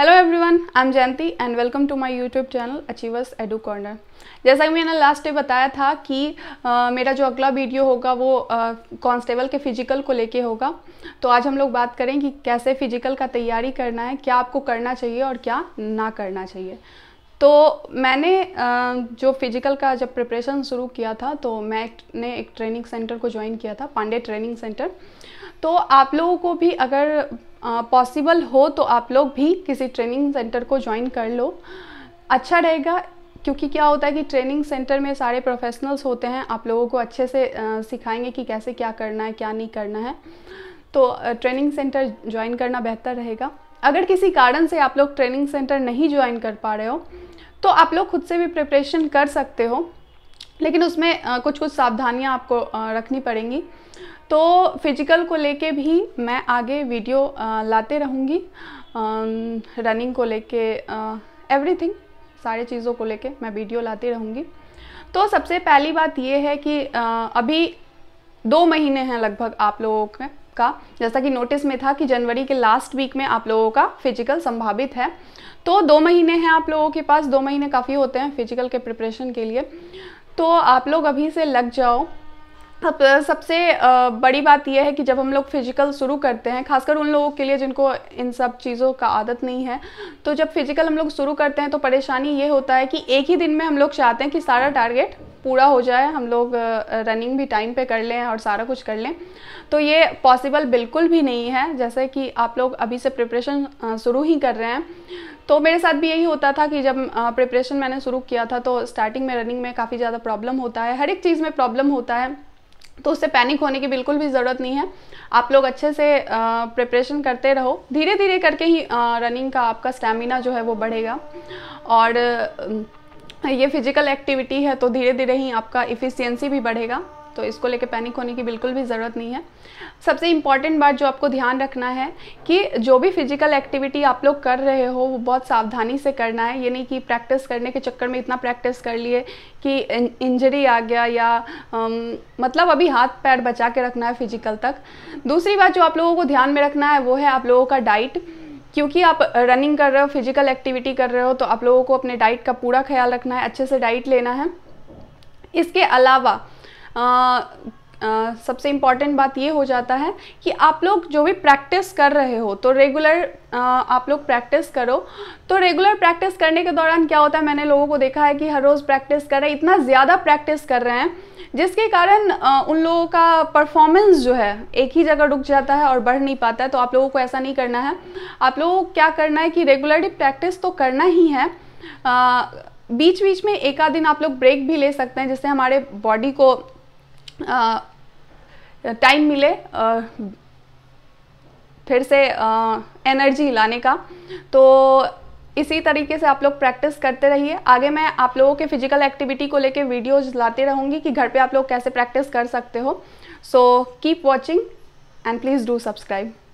hello everyone I am Jayanti and welcome to my YouTube channel achievers edu corner जैसा कि मैंने last day बताया था कि आ, मेरा जो अगला वीडियो होगा वो कांस्टेबल के फिजिकल को लेके होगा तो आज हम लोग बात करें कि कैसे फिजिकल का तैयारी करना है क्या आपको करना चाहिए और क्या ना करना चाहिए तो मैंने जो फिजिकल का जब प्रिपरेशन शुरू किया था तो मैंने एक ट्रेनिंग सेंटर को ज्वाइन किया था पांडे ट्रेनिंग सेंटर तो आप लोगों को भी अगर पॉसिबल हो तो आप लोग भी किसी ट्रेनिंग सेंटर को ज्वाइन कर लो अच्छा रहेगा क्योंकि क्या होता है कि ट्रेनिंग सेंटर में सारे प्रोफेशनल्स होते हैं आप लोगों को अच्छे से आ, सिखाएंगे कि कैसे क्या करना है क्या नहीं करना है तो आ, ट्रेनिंग सेंटर ज्वाइन करना बेहतर रहेगा अगर किसी कारण से आप लोग ट्रेनिंग सेंटर नहीं ज्वाइन कर पा रहे हो तो आप लोग खुद से भी प्रिपरेशन कर सकते हो लेकिन उसमें कुछ कुछ सावधानियाँ आपको रखनी पड़ेंगी तो फिजिकल को लेके भी मैं आगे वीडियो लाते रहूँगी रनिंग को लेके एवरीथिंग सारे चीज़ों को लेके मैं वीडियो लाती रहूँगी तो सबसे पहली बात ये है कि अभी दो महीने हैं लगभग आप लोगों के का जैसा कि नोटिस में था कि जनवरी के लास्ट वीक में आप लोगों का फिजिकल संभावित है तो दो महीने हैं आप लोगों के पास दो महीने काफ़ी होते हैं फिजिकल के प्रिपरेशन के लिए तो आप लोग अभी से लग जाओ अब सबसे बड़ी बात यह है कि जब हम लोग फिजिकल शुरू करते हैं खासकर उन लोगों के लिए जिनको इन सब चीज़ों का आदत नहीं है तो जब फिजिकल हम लोग शुरू करते हैं तो परेशानी ये होता है कि एक ही दिन में हम लोग चाहते हैं कि सारा टारगेट पूरा हो जाए हम लोग रनिंग भी टाइम पे कर लें और सारा कुछ कर लें तो ये पॉसिबल बिल्कुल भी नहीं है जैसे कि आप लोग अभी से प्रिपरेशन शुरू ही कर रहे हैं तो मेरे साथ भी यही होता था कि जब प्रिपरेशन मैंने शुरू किया था तो स्टार्टिंग में रनिंग में काफ़ी ज़्यादा प्रॉब्लम होता है हर एक चीज़ में प्रॉब्लम होता है तो उससे पैनिक होने की बिल्कुल भी ज़रूरत नहीं है आप लोग अच्छे से प्रिपरेशन करते रहो धीरे धीरे करके ही रनिंग का आपका स्टेमिना जो है वो बढ़ेगा और ये फिजिकल एक्टिविटी है तो धीरे धीरे ही आपका इफ़िशियंसी भी बढ़ेगा तो इसको लेके पैनिक होने की बिल्कुल भी ज़रूरत नहीं है सबसे इम्पॉर्टेंट बात जो आपको ध्यान रखना है कि जो भी फिजिकल एक्टिविटी आप लोग कर रहे हो वो बहुत सावधानी से करना है ये नहीं कि प्रैक्टिस करने के चक्कर में इतना प्रैक्टिस कर लिए कि इंजरी आ गया या अम, मतलब अभी हाथ पैर बचा के रखना है फिजिकल तक दूसरी बात जो आप लोगों को ध्यान में रखना है वो है आप लोगों का डाइट क्योंकि आप रनिंग कर रहे हो फिजिकल एक्टिविटी कर रहे हो तो आप लोगों को अपने डाइट का पूरा ख्याल रखना है अच्छे से डाइट लेना है इसके अलावा सबसे इम्पॉर्टेंट बात ये हो जाता है कि आप लोग जो भी प्रैक्टिस कर रहे हो तो रेगुलर आप लोग प्रैक्टिस करो तो रेगुलर प्रैक्टिस करने के दौरान क्या होता है मैंने लोगों को देखा है कि हर रोज़ प्रैक्टिस कर रहे हैं इतना ज़्यादा प्रैक्टिस कर रहे हैं जिसके कारण उन लोगों का परफॉर्मेंस जो है एक ही जगह रुक जाता है और बढ़ नहीं पाता है तो आप लोगों को ऐसा नहीं करना है आप लोगों को क्या करना है कि रेगुलरली प्रैक्टिस तो करना ही है बीच बीच में एक आध दिन आप लोग ब्रेक भी ले सकते हैं जिससे हमारे बॉडी को टाइम मिले आ, फिर से आ, एनर्जी लाने का तो इसी तरीके से आप लोग प्रैक्टिस करते रहिए आगे मैं आप लोगों के फिजिकल एक्टिविटी को लेके वीडियोज लाते रहूँगी कि घर पे आप लोग कैसे प्रैक्टिस कर सकते हो so keep watching and please do subscribe